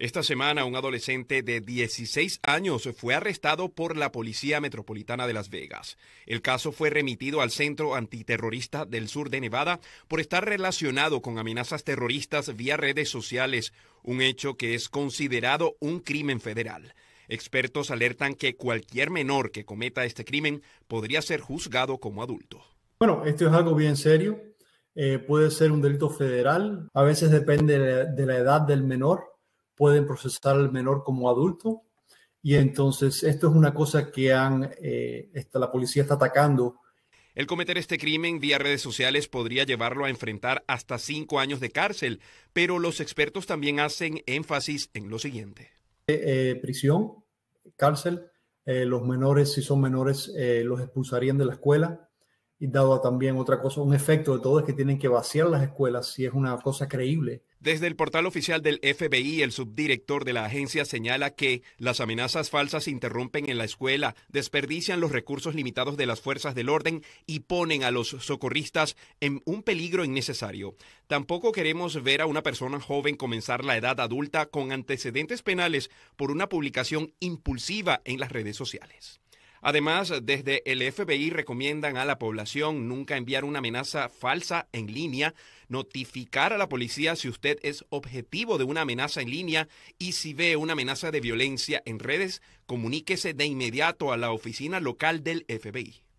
Esta semana, un adolescente de 16 años fue arrestado por la Policía Metropolitana de Las Vegas. El caso fue remitido al Centro Antiterrorista del Sur de Nevada por estar relacionado con amenazas terroristas vía redes sociales, un hecho que es considerado un crimen federal. Expertos alertan que cualquier menor que cometa este crimen podría ser juzgado como adulto. Bueno, esto es algo bien serio. Eh, puede ser un delito federal, a veces depende de la edad del menor pueden procesar al menor como adulto. Y entonces esto es una cosa que han, eh, la policía está atacando. El cometer este crimen vía redes sociales podría llevarlo a enfrentar hasta cinco años de cárcel, pero los expertos también hacen énfasis en lo siguiente. Eh, eh, prisión, cárcel, los menores, si son menores, los expulsarían de la escuela, y dado también otra cosa, un efecto de todo es que tienen que vaciar las escuelas si es una cosa creíble. Desde el portal oficial del FBI, el subdirector de la agencia señala que las amenazas falsas interrumpen en la escuela, desperdician los recursos limitados de las fuerzas del orden y ponen a los socorristas en un peligro innecesario. Tampoco queremos ver a una persona joven comenzar la edad adulta con antecedentes penales por una publicación impulsiva en las redes sociales. Además, desde el FBI recomiendan a la población nunca enviar una amenaza falsa en línea, notificar a la policía si usted es objetivo de una amenaza en línea y si ve una amenaza de violencia en redes, comuníquese de inmediato a la oficina local del FBI.